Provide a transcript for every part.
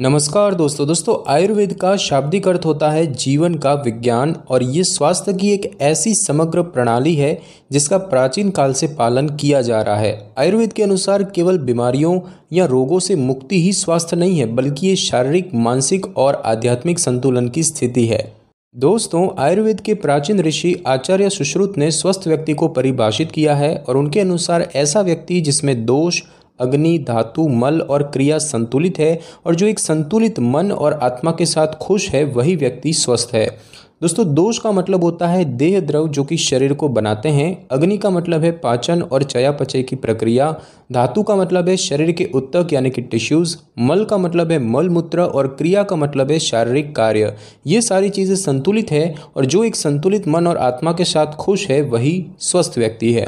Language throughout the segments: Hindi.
नमस्कार दोस्तों दोस्तों आयुर्वेद का शाब्दिक अर्थ होता है जीवन का विज्ञान और ये स्वास्थ्य की एक ऐसी समग्र प्रणाली है जिसका प्राचीन काल से पालन किया जा रहा है आयुर्वेद के अनुसार केवल बीमारियों या रोगों से मुक्ति ही स्वास्थ्य नहीं है बल्कि ये शारीरिक मानसिक और आध्यात्मिक संतुलन की स्थिति है दोस्तों आयुर्वेद के प्राचीन ऋषि आचार्य सुश्रुत ने स्वस्थ व्यक्ति को परिभाषित किया है और उनके अनुसार ऐसा व्यक्ति जिसमें दोष अग्नि धातु मल और क्रिया संतुलित है और जो एक संतुलित मन और आत्मा के साथ खुश है वही व्यक्ति स्वस्थ है दोस्तों दोष का मतलब होता है देह द्रव जो कि शरीर को बनाते हैं अग्नि का मतलब है पाचन और चयापचय की प्रक्रिया धातु का मतलब है शरीर के उत्तक यानी कि टिश्यूज मल का मतलब है मल मूत्र और क्रिया का मतलब है शारीरिक कार्य ये सारी चीज़ें संतुलित है और जो एक संतुलित मन और आत्मा के साथ खुश है वही स्वस्थ व्यक्ति है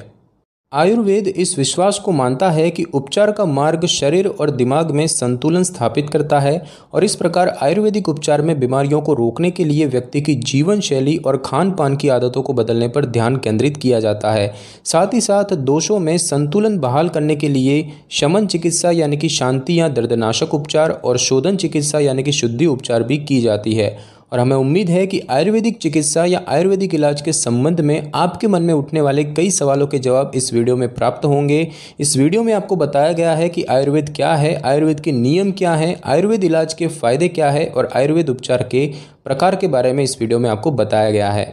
आयुर्वेद इस विश्वास को मानता है कि उपचार का मार्ग शरीर और दिमाग में संतुलन स्थापित करता है और इस प्रकार आयुर्वेदिक उपचार में बीमारियों को रोकने के लिए व्यक्ति की जीवन शैली और खान पान की आदतों को बदलने पर ध्यान केंद्रित किया जाता है साथ ही साथ दोषों में संतुलन बहाल करने के लिए शमन चिकित्सा यानी कि शांति या दर्दनाशक उपचार और शोधन चिकित्सा यानी कि शुद्धि उपचार भी की जाती है और हमें उम्मीद है कि आयुर्वेदिक चिकित्सा या आयुर्वेदिक इलाज के संबंध में आपके मन में उठने वाले कई सवालों के जवाब इस वीडियो में प्राप्त होंगे इस वीडियो में आपको बताया गया है कि आयुर्वेद क्या है आयुर्वेद के नियम क्या हैं आयुर्वेद इलाज के फ़ायदे क्या है और आयुर्वेद उपचार के प्रकार के बारे में इस वीडियो में आपको बताया गया है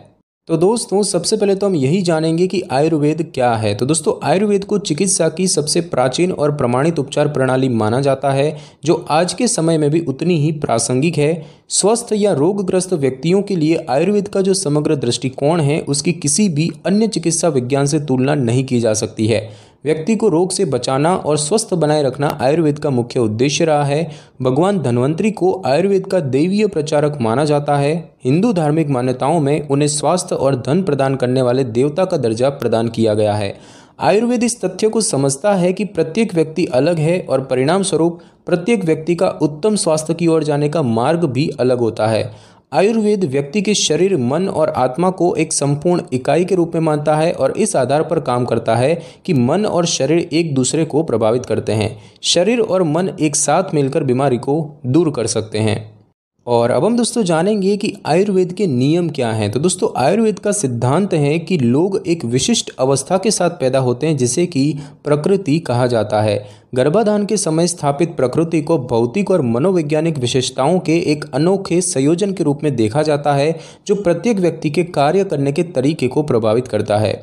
तो दोस्तों सबसे पहले तो हम यही जानेंगे कि आयुर्वेद क्या है तो दोस्तों आयुर्वेद को चिकित्सा की सबसे प्राचीन और प्रमाणित उपचार प्रणाली माना जाता है जो आज के समय में भी उतनी ही प्रासंगिक है स्वस्थ या रोगग्रस्त व्यक्तियों के लिए आयुर्वेद का जो समग्र दृष्टिकोण है उसकी किसी भी अन्य चिकित्सा विज्ञान से तुलना नहीं की जा सकती है व्यक्ति को रोग से बचाना और स्वस्थ बनाए रखना आयुर्वेद का मुख्य उद्देश्य रहा है भगवान धन्वंतरी को आयुर्वेद का देवीय प्रचारक माना जाता है हिंदू धार्मिक मान्यताओं में उन्हें स्वास्थ्य और धन प्रदान करने वाले देवता का दर्जा प्रदान किया गया है आयुर्वेद इस तथ्य को समझता है कि प्रत्येक व्यक्ति अलग है और परिणाम स्वरूप प्रत्येक व्यक्ति का उत्तम स्वास्थ्य की ओर जाने का मार्ग भी अलग होता है आयुर्वेद व्यक्ति के शरीर मन और आत्मा को एक संपूर्ण इकाई के रूप में मानता है और इस आधार पर काम करता है कि मन और शरीर एक दूसरे को प्रभावित करते हैं शरीर और मन एक साथ मिलकर बीमारी को दूर कर सकते हैं और अब हम दोस्तों जानेंगे कि आयुर्वेद के नियम क्या हैं तो दोस्तों आयुर्वेद का सिद्धांत है कि लोग एक विशिष्ट अवस्था के साथ पैदा होते हैं जिसे कि प्रकृति कहा जाता है गर्भाधान के समय स्थापित प्रकृति को भौतिक और मनोवैज्ञानिक विशेषताओं के एक अनोखे संयोजन के रूप में देखा जाता है जो प्रत्येक व्यक्ति के कार्य करने के तरीके को प्रभावित करता है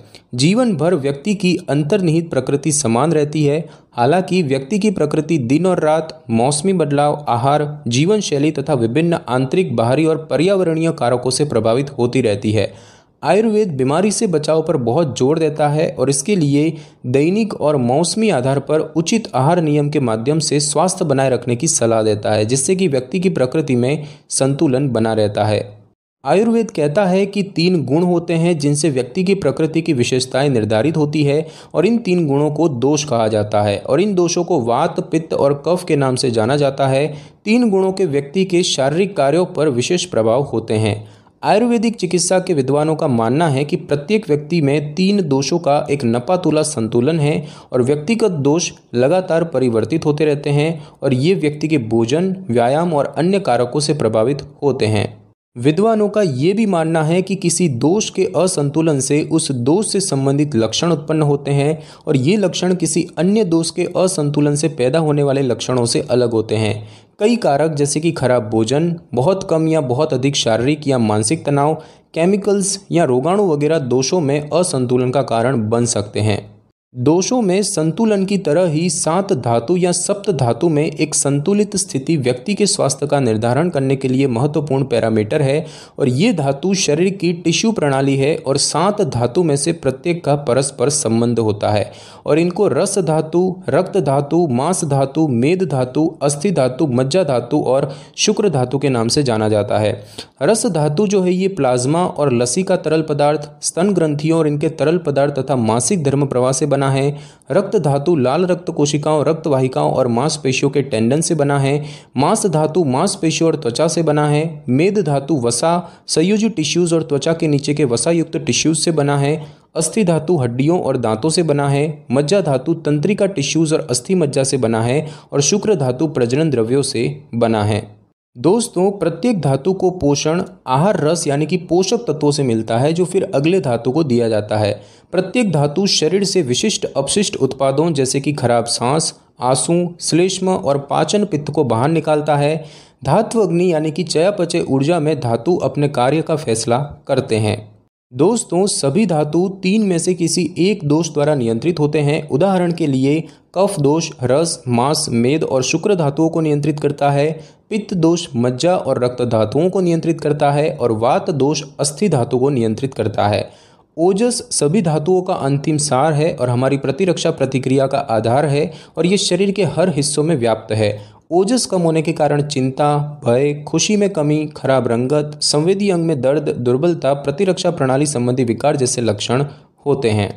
जीवन भर व्यक्ति की अंतर्निहित प्रकृति समान रहती है हालांकि व्यक्ति की प्रकृति दिन और रात मौसमी बदलाव आहार जीवन शैली तथा विभिन्न विभिन्न आंतरिक बाहरी और पर्यावरणीय कारकों से प्रभावित होती रहती है आयुर्वेद बीमारी से बचाव पर बहुत जोर देता है और इसके लिए दैनिक और मौसमी आधार पर उचित आहार नियम के माध्यम से स्वास्थ्य बनाए रखने की सलाह देता है जिससे कि व्यक्ति की प्रकृति में संतुलन बना रहता है आयुर्वेद कहता है कि तीन गुण होते हैं जिनसे व्यक्ति की प्रकृति की विशेषताएं निर्धारित होती है और इन तीन गुणों को दोष कहा जाता है और इन दोषों को वात पित्त और कफ के नाम से जाना जाता है तीन गुणों के व्यक्ति के शारीरिक कार्यों पर विशेष प्रभाव होते हैं आयुर्वेदिक चिकित्सा के विद्वानों का मानना है कि प्रत्येक व्यक्ति में तीन दोषों का एक नपातुला संतुलन है और व्यक्तिगत दोष लगातार परिवर्तित होते रहते हैं और ये व्यक्ति के भोजन व्यायाम और अन्य कारकों से प्रभावित होते हैं विद्वानों का ये भी मानना है कि किसी दोष के असंतुलन से उस दोष से संबंधित लक्षण उत्पन्न होते हैं और ये लक्षण किसी अन्य दोष के असंतुलन से पैदा होने वाले लक्षणों से अलग होते हैं कई कारक जैसे कि खराब भोजन बहुत कम या बहुत अधिक शारीरिक या मानसिक तनाव केमिकल्स या रोगाणु वगैरह दोषों में असंतुलन का कारण बन सकते हैं दोषों में संतुलन की तरह ही सात धातु या सप्त धातु में एक संतुलित स्थिति व्यक्ति के स्वास्थ्य का निर्धारण करने के लिए महत्वपूर्ण पैरामीटर है और ये धातु शरीर की टिश्यू प्रणाली है और सात धातु में से प्रत्येक का परस्पर संबंध होता है और इनको रस धातु रक्त धातु मांस धातु मेद धातु अस्थि धातु मज्जा धातु और शुक्र धातु के नाम से जाना जाता है रस धातु जो है ये प्लाज्मा और लसी का तरल पदार्थ स्तन ग्रंथियों और इनके तरल पदार्थ तथा मासिक धर्म प्रवाह से बना बना है रक्त धातु लाल रक्त कोशिकाओं रक्त वाहिकाओं और मांसपेशियों के टेंडन से बना है मांस धातु मांसपेशियों और त्वचा से बना है मेद धातु वसा संयोजी टिश्यूज़ और त्वचा के नीचे के वसा युक्त टिश्यूज़ से बना है अस्थि धातु हड्डियों और दांतों से बना है मज्जा धातु तंत्रिका टिश्यूज़ और अस्थि मज्जा से बना है और शुक्र धातु प्रजनन द्रव्यों से बना है दोस्तों प्रत्येक धातु को पोषण आहार रस यानी कि पोषक तत्वों से मिलता है जो फिर अगले धातु को दिया जाता है प्रत्येक धातु शरीर से विशिष्ट अपशिष्ट उत्पादों जैसे कि खराब सांस आंसू श्लेष्म और पाचन पित्त को बाहर निकालता है धातु अग्नि यानी कि चयापचय ऊर्जा में धातु अपने कार्य का फैसला करते हैं दोस्तों सभी धातु तीन में से किसी एक दोष द्वारा नियंत्रित होते हैं उदाहरण के लिए कफ दोष रस मांस मेद और शुक्र धातुओं को नियंत्रित करता है पित्त दोष मज्जा और रक्त धातुओं को नियंत्रित करता है और वात दोष अस्थि धातु को नियंत्रित करता है ओजस सभी धातुओं का अंतिम सार है और हमारी प्रतिरक्षा प्रतिक्रिया का आधार है और ये शरीर के हर हिस्सों में व्याप्त है ओजस कम होने के कारण चिंता भय खुशी में कमी खराब रंगत संवेदी अंग में दर्द दुर्बलता प्रतिरक्षा प्रणाली संबंधी विकार जैसे लक्षण होते हैं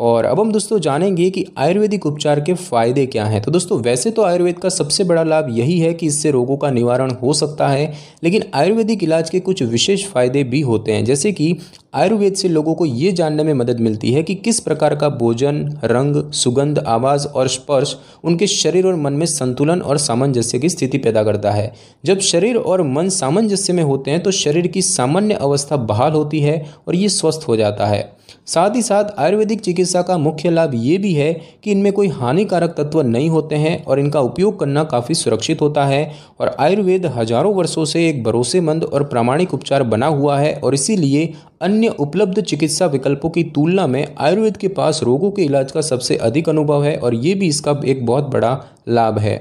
और अब हम दोस्तों जानेंगे कि आयुर्वेदिक उपचार के फ़ायदे क्या हैं तो दोस्तों वैसे तो आयुर्वेद का सबसे बड़ा लाभ यही है कि इससे रोगों का निवारण हो सकता है लेकिन आयुर्वेदिक इलाज के कुछ विशेष फ़ायदे भी होते हैं जैसे कि आयुर्वेद से लोगों को ये जानने में मदद मिलती है कि किस प्रकार का भोजन रंग सुगंध आवाज़ और स्पर्श उनके शरीर और मन में संतुलन और सामंजस्य की स्थिति पैदा करता है जब शरीर और मन सामंजस्य में होते हैं तो शरीर की सामान्य अवस्था बहाल होती है और ये स्वस्थ हो जाता है साथ ही साथ आयुर्वेदिक चिकित्सा का मुख्य लाभ ये भी है कि इनमें कोई हानिकारक तत्व नहीं होते हैं और इनका उपयोग करना काफ़ी सुरक्षित होता है और आयुर्वेद हजारों वर्षों से एक भरोसेमंद और प्रामाणिक उपचार बना हुआ है और इसीलिए अन्य अन्य उपलब्ध चिकित्सा विकल्पों की तुलना में आयुर्वेद के पास रोगों के इलाज का सबसे अधिक अनुभव है और ये भी इसका एक बहुत बड़ा लाभ है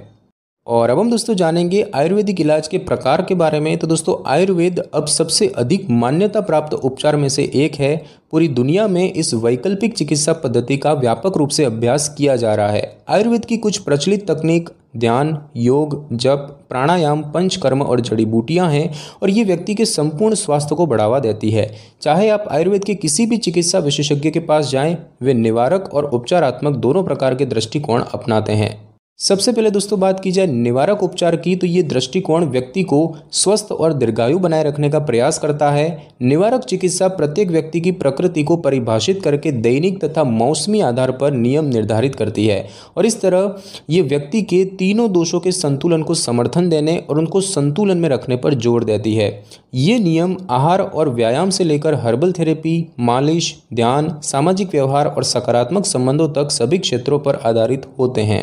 और अब हम दोस्तों जानेंगे आयुर्वेदिक इलाज के प्रकार के बारे में तो दोस्तों आयुर्वेद अब सबसे अधिक मान्यता प्राप्त उपचार में से एक है पूरी दुनिया में इस वैकल्पिक चिकित्सा पद्धति का व्यापक रूप से अभ्यास किया जा रहा है आयुर्वेद की कुछ प्रचलित तकनीक ध्यान योग जप प्राणायाम पंचकर्म और जड़ी बूटियां हैं और ये व्यक्ति के संपूर्ण स्वास्थ्य को बढ़ावा देती है चाहे आप आयुर्वेद के किसी भी चिकित्सा विशेषज्ञ के पास जाएं वे निवारक और उपचारात्मक दोनों प्रकार के दृष्टिकोण अपनाते हैं सबसे पहले दोस्तों बात की जाए निवारक उपचार की तो ये दृष्टिकोण व्यक्ति को स्वस्थ और दीर्घायु बनाए रखने का प्रयास करता है निवारक चिकित्सा प्रत्येक व्यक्ति की प्रकृति को परिभाषित करके दैनिक तथा मौसमी आधार पर नियम निर्धारित करती है और इस तरह ये व्यक्ति के तीनों दोषों के संतुलन को समर्थन देने और उनको संतुलन में रखने पर जोर देती है ये नियम आहार और व्यायाम से लेकर हर्बल थेरेपी मालिश ध्यान सामाजिक व्यवहार और सकारात्मक संबंधों तक सभी क्षेत्रों पर आधारित होते हैं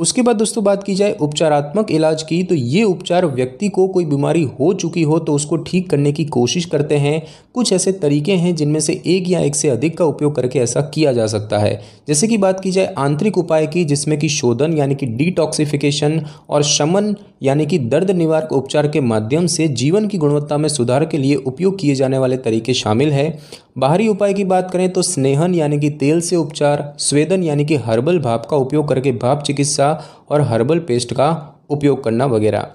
उसके बाद दोस्तों बात की जाए उपचारात्मक इलाज की तो ये उपचार व्यक्ति को कोई बीमारी हो चुकी हो तो उसको ठीक करने की कोशिश करते हैं कुछ ऐसे तरीके हैं जिनमें से एक या एक से अधिक का उपयोग करके ऐसा किया जा सकता है जैसे कि बात की जाए आंतरिक उपाय की जिसमें कि शोधन यानी कि डिटॉक्सिफिकेशन और शमन यानी कि दर्द निवारक उपचार के माध्यम से जीवन की गुणवत्ता में सुधार के लिए उपयोग किए जाने वाले तरीके शामिल हैं बाहरी उपाय की बात करें तो स्नेहन यानी कि तेल से उपचार स्वेदन यानी कि हर्बल भाप का उपयोग करके भाप चिकित्सा और हर्बल पेस्ट का उपयोग करना वगैरह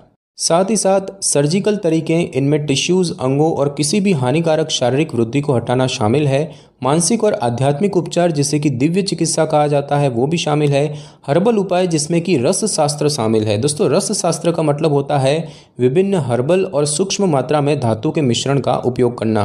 साथ ही साथ सर्जिकल तरीके इनमें टिश्यूज़ अंगों और किसी भी हानिकारक शारीरिक वृद्धि को हटाना शामिल है मानसिक और आध्यात्मिक उपचार जिसे कि दिव्य चिकित्सा कहा जाता है वो भी शामिल है हर्बल उपाय जिसमें कि रस शास्त्र शामिल है दोस्तों रस शास्त्र का मतलब होता है विभिन्न हर्बल और सूक्ष्म मात्रा में धातु के मिश्रण का उपयोग करना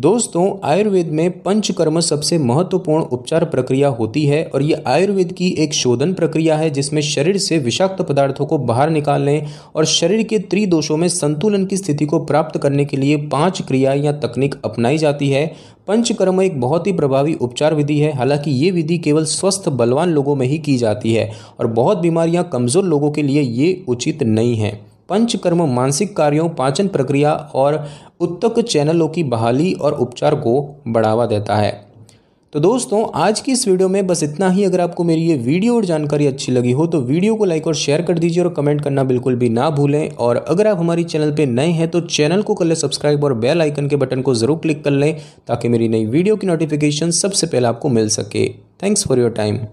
दोस्तों आयुर्वेद में पंचकर्म सबसे महत्वपूर्ण उपचार प्रक्रिया होती है और ये आयुर्वेद की एक शोधन प्रक्रिया है जिसमें शरीर से विषाक्त पदार्थों को बाहर निकालने और शरीर के त्रिदोषों में संतुलन की स्थिति को प्राप्त करने के लिए पांच क्रिया या तकनीक अपनाई जाती है पंचकर्म एक बहुत ही प्रभावी उपचार विधि है हालांकि ये विधि केवल स्वस्थ बलवान लोगों में ही की जाती है और बहुत बीमारियाँ कमज़ोर लोगों के लिए ये उचित नहीं है पंचकर्म मानसिक कार्यों पाचन प्रक्रिया और उत्तक चैनलों की बहाली और उपचार को बढ़ावा देता है तो दोस्तों आज की इस वीडियो में बस इतना ही अगर आपको मेरी ये वीडियो और जानकारी अच्छी लगी हो तो वीडियो को लाइक और शेयर कर दीजिए और कमेंट करना बिल्कुल भी ना भूलें और अगर आप हमारी चैनल पे नए हैं तो चैनल को कर लें सब्सक्राइब और बेल आइकन के बटन को ज़रूर क्लिक कर लें ताकि मेरी नई वीडियो की नोटिफिकेशन सबसे पहले आपको मिल सके थैंक्स फॉर योर टाइम